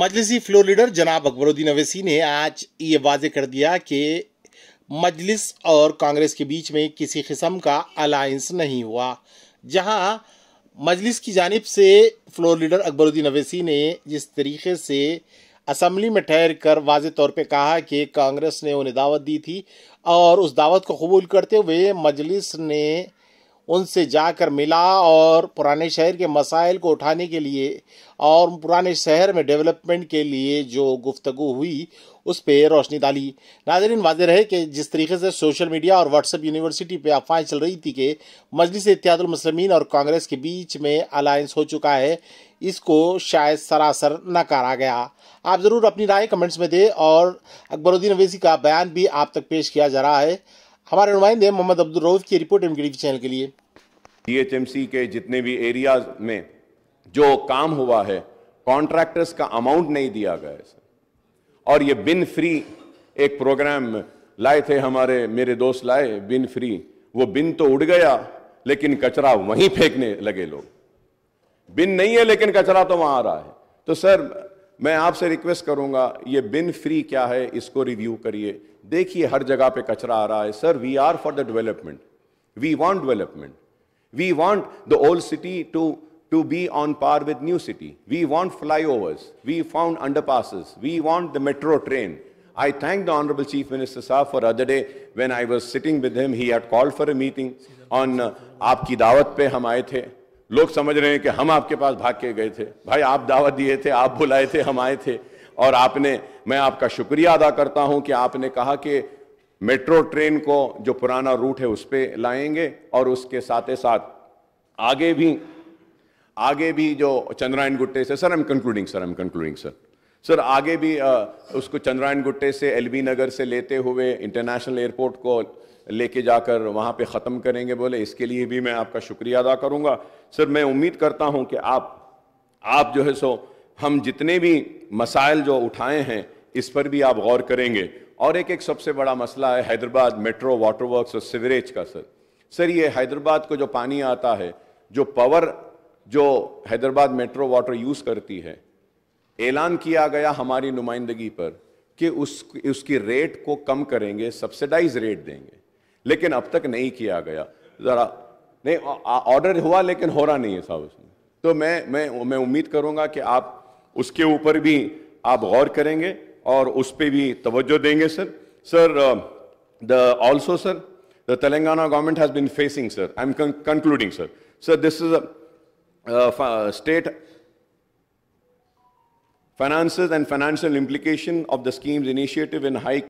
मजलिसी floor leader जनाब अकबरुद्दीन अवैसी ने आज ये वाजे कर दिया कि मजलिस और कांग्रेस के बीच में किसी किस्म का अलायंस नहीं हुआ जहां मजलिस की जानब से फ्लोर लीडर अकबरुद्दीन अवैसी ने जिस तरीके से असम्बली में ठहर कर वाज तौर पर कहा कि कांग्रेस ने उन्हें दावत दी थी और उस दावत को कबूल करते हुए मजलिस ने उनसे जाकर मिला और पुराने शहर के मसाइल को उठाने के लिए और पुराने शहर में डेवलपमेंट के लिए जो गुफ्तगु हुई उस पर रोशनी डाली नाजरीन वाजे रहे कि जिस तरीके से सोशल मीडिया और व्हाट्सएप यूनिवर्सिटी पे अफवाहें चल रही थी कि मजलिस इतिहादमसलमिन और कांग्रेस के बीच में अलायंस हो चुका है इसको शायद सरासर नकारा गया आप ज़रूर अपनी राय कमेंट्स में दें और अकबरुद्दीन अवैसी का बयान भी आप तक पेश किया जा रहा है हमारे नुमाइंदे मोहम्मद अब्दुल रऊफ की रिपोर्ट एम चैनल के लिए डीएचएमसी के जितने भी एरिया में जो काम हुआ है कॉन्ट्रैक्टर्स का अमाउंट नहीं दिया गया है और ये बिन फ्री एक प्रोग्राम लाए थे हमारे मेरे दोस्त लाए बिन फ्री वो बिन तो उड़ गया लेकिन कचरा वहीं फेंकने लगे लोग बिन नहीं है लेकिन कचरा तो वहां आ रहा है तो सर मैं आपसे रिक्वेस्ट करूंगा ये बिन फ्री क्या है इसको रिव्यू करिए देखिए हर जगह पे कचरा आ रहा है sir we are for the development we want development we want the old city to to be on par with new city we want flyovers we found underpasses we want the metro train I thank the honourable chief minister साहब for other day when I was sitting with him he had called for a meeting on आपकी दावत पे हम आए थे लोग समझ रहे हैं कि हम आपके पास भाग के गए थे भाई आप दावत दिए थे आप बुलाए थे हम आए थे और आपने मैं आपका शुक्रिया अदा करता हूं कि आपने कहा कि मेट्रो ट्रेन को जो पुराना रूट है उस पर लाएंगे और उसके साथ साथ आगे भी आगे भी जो चंद्रायन गुट्टे से sir am concluding sir am concluding sir sir आगे भी आ, उसको चंद्रायन गुट्टे से एलबी नगर से लेते हुए इंटरनेशनल एयरपोर्ट को लेके जाकर वहाँ पे ख़त्म करेंगे बोले इसके लिए भी मैं आपका शुक्रिया अदा करूँगा सर मैं उम्मीद करता हूँ कि आप आप जो है सो हम जितने भी मसाइल जो उठाए हैं इस पर भी आप गौर करेंगे और एक एक सबसे बड़ा मसला है हैदराबाद मेट्रो वाटर वर्कस और सीवरेज का सर सर ये हैदराबाद को जो पानी आता है जो पावर जो हैदराबाद मेट्रो वाटर यूज़ करती है ऐलान किया गया हमारी नुमाइंदगी पर कि उस उसकी रेट को कम करेंगे सब्सिडाइज रेट देंगे लेकिन अब तक नहीं किया गया ज़रा नहीं ऑर्डर हुआ लेकिन हो रहा नहीं है साहब उसमें तो मैं मैं मैं उम्मीद करूंगा कि आप उसके ऊपर भी आप गौर करेंगे और उस पर भी तवज्जो देंगे sir sir the also sir the Telangana government has been facing sir I am concluding sir sir this is state finance and financial implication of the schemes initiative in high